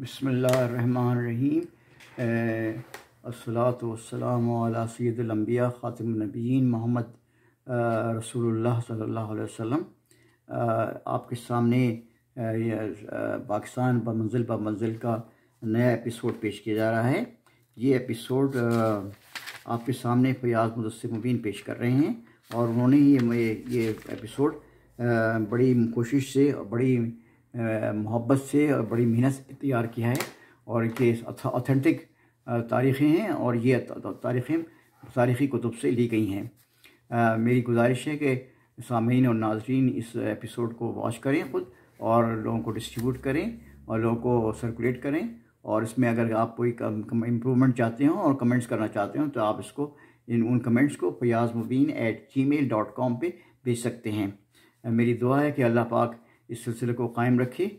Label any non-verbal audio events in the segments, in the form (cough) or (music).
बसमीम असलात वसलाम सैदुलम्बिया ख़ातमनबीन मोहम्मद रसूल सल्ला वसम आपके सामने पाकिस्तान बमंजिल मंजिल ब मंजिल का नया एपिसोड पेश किया जा रहा है ये एपिसोड आपके सामने फयाज मुदसर मुबीन पेश कर रहे हैं और उन्होंने ये ये एपिसोड बड़ी कोशिश से बड़ी मोहब्बत से और बड़ी मेहनत से तैयार किया है और ये ऑथेंटिक तारीख़ें हैं और ये तारीख़ें तारीख़ी कुतुब से ली गई हैं मेरी गुजारिश है कि सामीन और नाजरीन इस एपिसोड को वॉच करें ख़ुद और लोगों को डिस्ट्रीब्यूट करें और लोगों को सर्कुलेट करें और इसमें अगर आप कोई इम्प्रूवमेंट चाहते हो और कमेंट्स करना चाहते हो तो आप इसको इन उन कमेंट्स को Fayaz Mubeen at gmail dot com पर भेज सकते हैं मेरी दुआ है कि अल्लाह पाक इस सिलसिले को कायम रखे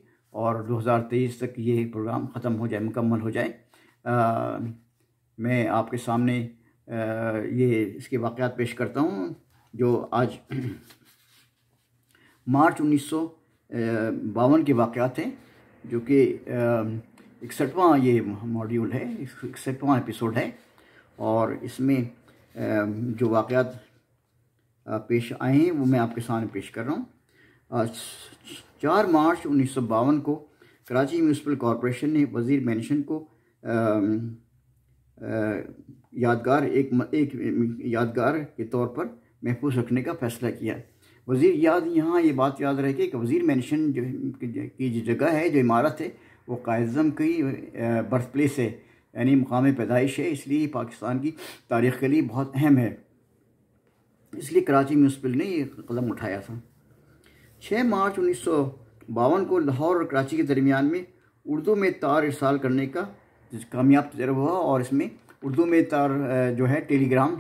और 2023 तक ये प्रोग्राम ख़त्म हो जाए मुकम्मल हो जाए आ, मैं आपके सामने आ, ये इसके वाक़ पेश करता हूँ जो आज (clears throat) मार्च उन्नीस सौ बावन के वाक़ हैं जो कि इकसठवा ये मॉड्यूल है इकसठवा एपिसोड है और इसमें जो वाक़ पेश आए हैं वो मैं आपके सामने पेश कर रहा हूँ चार मार्च उन्नीस सौ बावन को कराची म्यूनसिपल कॉरपोरेशन ने वजीर मैंशन को यादगार एक एक यादगार के तौर पर महफूज रखने का फैसला किया वजीर याद यहाँ ये बात याद रहे कि वजीर मैंशन जो की जो जगह है जो इमारत है वो कायज़म की बर्थ प्लेस है यानी मुकाम पैदाइश है इसलिए पाकिस्तान की तारीख के लिए बहुत अहम है इसलिए कराची म्यूनसिपल ने ये कदम उठाया था 6 मार्च उन्नीस को लाहौर और कराची के दरमियान में उर्दू में तार इरसाल करने का कामयाब तजर्ब हुआ और इसमें उर्दू में तार जो है टेलीग्राम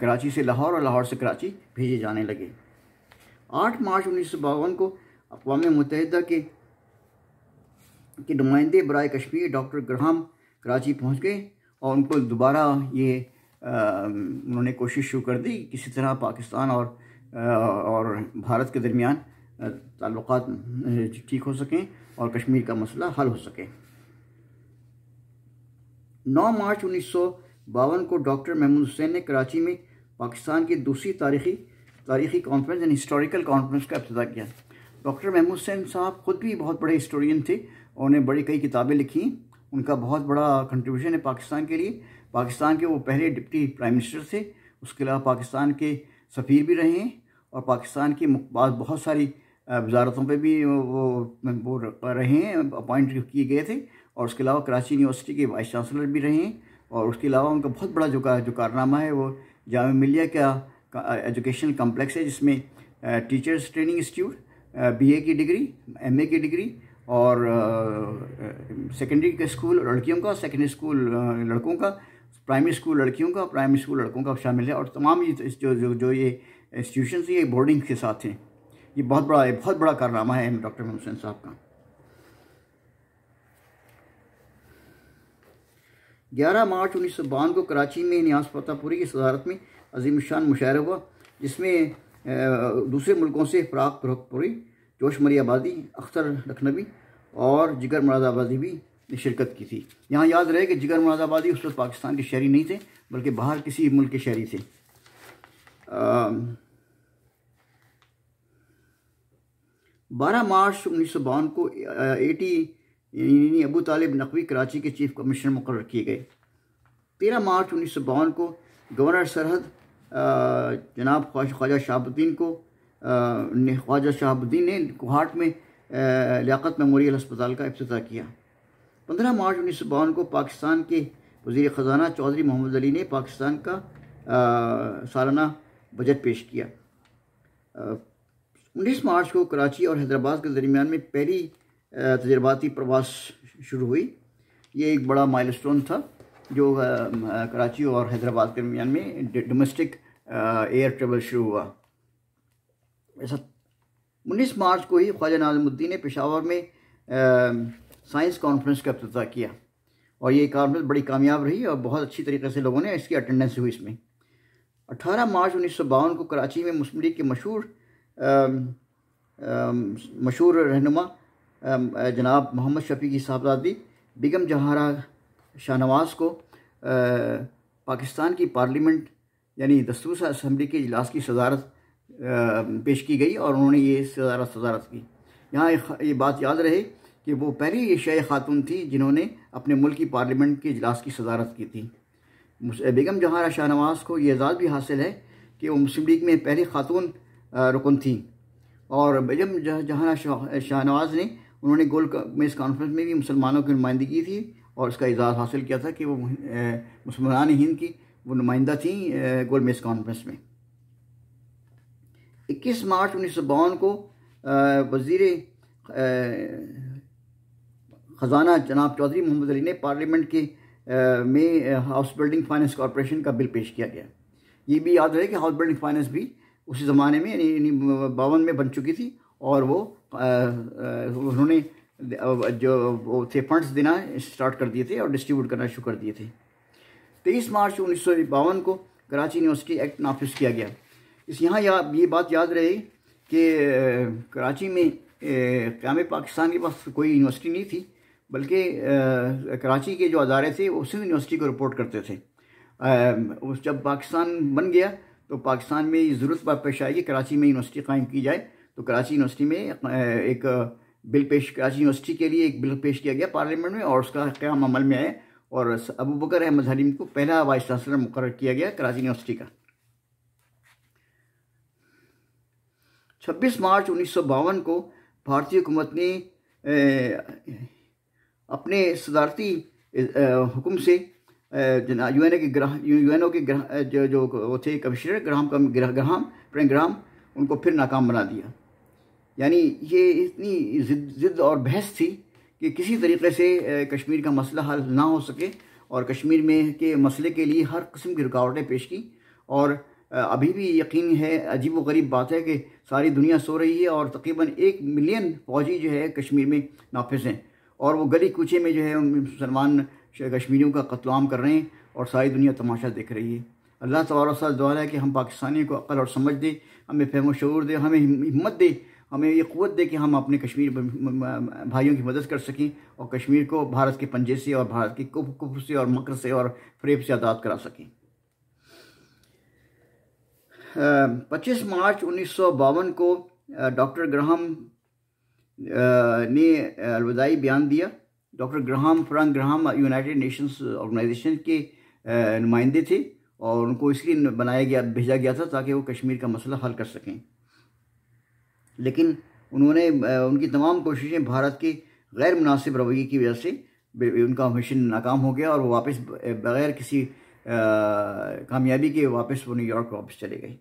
कराची से लाहौर और लाहौर से कराची भेजे जाने लगे 8 मार्च उन्नीस को अकवा मुतहदा के के नुमाइंदे बरए कश्मीर डॉक्टर ग्रहम कराची पहुंच गए और उनको दोबारा ये आ, उन्होंने कोशिश शुरू कर दी किसी तरह पाकिस्तान और आ, और भारत के दरमियान ताल्लुक ठीक हो सकें और कश्मीर का मसला हल हो सके 9 मार्च उन्नीस को डॉक्टर महमूद हुसैन ने कराची में पाकिस्तान की दूसरी तारीखी तारीखी कॉन्फ्रेंस एंड हिस्टोरिकल कॉन्फ्रेंस का अफ्ताह किया डॉक्टर महमूद हुसैन साहब खुद भी बहुत बड़े हिस्टोरियन थे और उन्हें बड़ी कई किताबें लिखी उनका बहुत बड़ा कंट्रीब्यूशन है पाकिस्तान के लिए पाकिस्तान के वो पहले डिप्टी प्राइम मिनिस्टर थे उसके अलावा पाकिस्तान के सफ़ीर भी रहे हैं और पाकिस्तान की बहुत सारी वजारतों पर भी वो वो रहे हैं अपॉइंट किए गए थे और उसके अलावा कराची यूनिवर्सिटी के वाइस चांसलर भी रहे हैं और उसके अलावा उनका बहुत बड़ा जो का जो कारनामा है वो जाम मिलिया का, एजुकेशनल एजुकेशन कम्प्लेक्स है जिसमें टीचर्स ट्रेनिंग इंस्टीट्यूट बीए की डिग्री एमए की डिग्री और सेकेंडरी का स्कूल लड़कियों का सेकेंडरी स्कूल लड़कों का प्राइमरी स्कूल लड़कियों का प्राइमरी स्कूल लड़कों का शामिल है और तमाम जो जो जो ये इंस्टीट्यूशन ये बोर्डिंग के साथ हैं ये बहुत बड़ा है बहुत बड़ा कारनामा है डॉक्टर मोहम्मद हुसैन साहब का ग्यारह मार्च उन्नीस सौ बावन को कराची में न्याज फतापुरी की सदारत में अजीम शान मुशायरा हुआ जिसमें दूसरे मुल्कों से फरोखपुरी जोश जोशमरी आबादी अख्तर लखनवी और जिगर मुराद आबादी भी ने शिरकत की थी यहाँ याद रहे कि जिगर मुराद आबादी उस वक्त पाकिस्तान के शहरी नहीं थे बल्कि बाहर किसी मुल्क के शहरी थे 12 मार्च उन्नीस को एटी टी अबू तालिब नकवी कराची के चीफ कमिश्नर मुकर किए गए तेरह मार्च उन्नीस को गवर्नर सरहद जनाब ख्वाजा शहाबुद्दीन को ख्वाजा शहाबुद्दीन ने कुहाट में लियात मेमोरियल अस्पताल का अफ्ताह किया पंद्रह मार्च उन्नीस को पाकिस्तान के वजीर ख़जाना चौधरी मोहम्मद अली ने पाकिस्तान का सालाना बजट पेश किया उन्नीस मार्च को कराची और हैदराबाद के दरमियान में पहली तजर्बाती प्रवास शुरू हुई ये एक बड़ा माइल था जो कराची और हैदराबाद के दरमियान में डोमेस्टिक एयर ट्रेवल शुरू हुआ ऐसा उन्नीस मार्च को ही ख्वाजा नाजमुद्दीन ने पेशावर में साइंस कॉन्फ्रेंस का अफ्त किया और ये कॉन्फ्रेंस बड़ी कामयाब रही और बहुत अच्छी तरीके से लोगों ने इसकी अटेंडेंस हुई इसमें 18 मार्च उन्नीस को कराची में मुस्लिम लीग के मशहूर मशहूर रहनुमा जनाब मोहम्मद शफी की साहबजादी बेगम जहारा शाहनवाज को पाकिस्तान की पार्लियामेंट यानी दस्तूर असम्बली के इजलास की सदारत पेश की गई और उन्होंने ये सदारत सदारत की यहाँ ये बात याद रहे कि वो पहली एशियाई खातून थी जिन्होंने अपने मुल्क की पार्लियामेंट के इजलास की सदारत की थी बेगम जहारा शाहनवाज को ये एजाज़ भी हासिल है कि वो मुस्लिम लीग में पहली खातून रुकन थी और बेगम जहाँ शाहनवाज ने उन्होंने गोल्ड मेज कॉन्फ्रेंस में भी मुसलमानों की नुमाइंदगी थी और उसका इजाज़ हासिल किया था कि वो मुसलमान हिंद की वो नुमाइंदा थी गोल्ड मेज कॉन्फ्रेंस में 21 मार्च उन्नीस को वजीर ख़जाना जनाब चौधरी मोहम्मद अली ने पार्लियामेंट के में हाउस बिल्डिंग फाइनेंस कॉरपोरेशन का बिल पेश किया गया ये भी याद रहे कि हाउस बिल्डिंग फाइनेंस भी उस ज़माने में यानी बावन में बन चुकी थी और वो उन्होंने जो थे फंड्स देना स्टार्ट कर दिए थे और डिस्ट्रीब्यूट करना शुरू कर दिए थे तेईस मार्च उन्नीस को कराची यूनिवर्सिटी एक्ट नाफिज किया गया इस यहाँ या ये बात याद रहे कि कराची में क्याम पाकिस्तान के पास कोई यूनिवर्सिटी नहीं थी बल्कि कराची के जो अदारे थे उसी यूनिवर्सिटी को रिपोर्ट करते थे आ, उस जब पाकिस्तान बन गया तो पाकिस्तान में ये ज़रूरत पेश आई कि कराची में यूनिवर्सिटी कायम की जाए तो कराची यूनिवर्सिटी में एक बिल पेश कराची यूनिवर्सिटी के लिए एक बिल पेश किया गया पार्लियामेंट में और उसका क्याम अमल में आया और अबू बकर अहमद हलीम को पहला वाइस चांसलर मुकर किया गया कराची यूनिवर्सिटी का 26 मार्च उन्नीस को भारतीय हुकूमत ने अपने सदारती हुक्म से यू एन के ग्रह यू एन ओ के ग्रह जो जो वो थे कमिश्नर ग्राम कम ग्राम फ्रेंक ग्राम उनको फिर नाकाम बना दिया यानी ये इतनी जिद जिद और बहस थी कि किसी तरीके से कश्मीर का मसला हल ना हो सके और कश्मीर में के मसले के लिए हर किस्म की रुकावटें पेश की और अभी भी यकीन है अजीब व गरीब बात है कि सारी दुनिया सो रही है और तकरीबन एक मिलियन फौजी जो है कश्मीर में नाफिज हैं और वो गली कूचे में जो है मुसलमान कश्मीरियों का कत्लाम कर रहे हैं और सारी दुनिया तमाशा देख रही है अल्लाह तबारा दुआ है कि हम पाकिस्तानियों को अकल और समझ दे हमें फेम शूर दे हमें हिम्मत दे हमें ये क़वत दे कि हम अपने कश्मीर भाइयों की मदद कर सकें और कश्मीर को भारत के पंजे से और भारत की कुफ कुफ से और मकर से और फ्रेब से आज़ाद करा सकें पच्चीस मार्च उन्नीस को डॉक्टर ग्रहम ने अलविदाई बयान दिया doctor Graham Frank Graham United Nations Organization के नुमाइंदे थे और उनको इसलिए बनाया गया भेजा गया था ताकि वो कश्मीर का मसला हल कर सकें लेकिन उन्होंने उनकी तमाम कोशिशें भारत के गैर मुनासिब रवैये की वजह से उनका मिशन नाकाम हो गया और वो वापस बगैर किसी कामयाबी के वापस वो न्यूयॉर्क वापस चले गए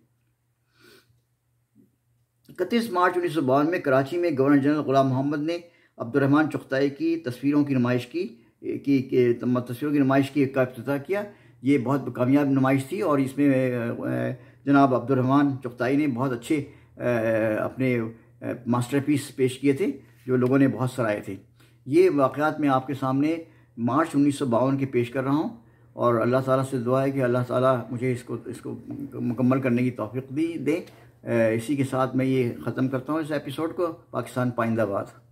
इकतीस मार्च उन्नीस में कराची में गवर्नर जनरल गुलाम मोहम्मद ने अब्दुलरहमान चुख्ताई की तस्वीरों की नुमाइश की कि मतलब तस्वीरों की नुमाइश की का अफ्तः किया ये बहुत कामयाब नुमाइश थी और इसमें जनाब अब्दुलरहमान चुख्ताई ने बहुत अच्छे अपने मास्टरपीस पेश किए थे जो लोगों ने बहुत सराहे थे ये वाक़ात मैं आपके सामने मार्च उन्नीस के पेश कर रहा हूँ और अल्लाह ताला से दुआ है कि अल्लाह ताला मुझे इसको इसको मुकम्मल करने की तोफ़ी भी दें इसी के साथ मैं ये ख़त्म करता हूँ इस एपिसोड को पाकिस्तान पाइंदाबाद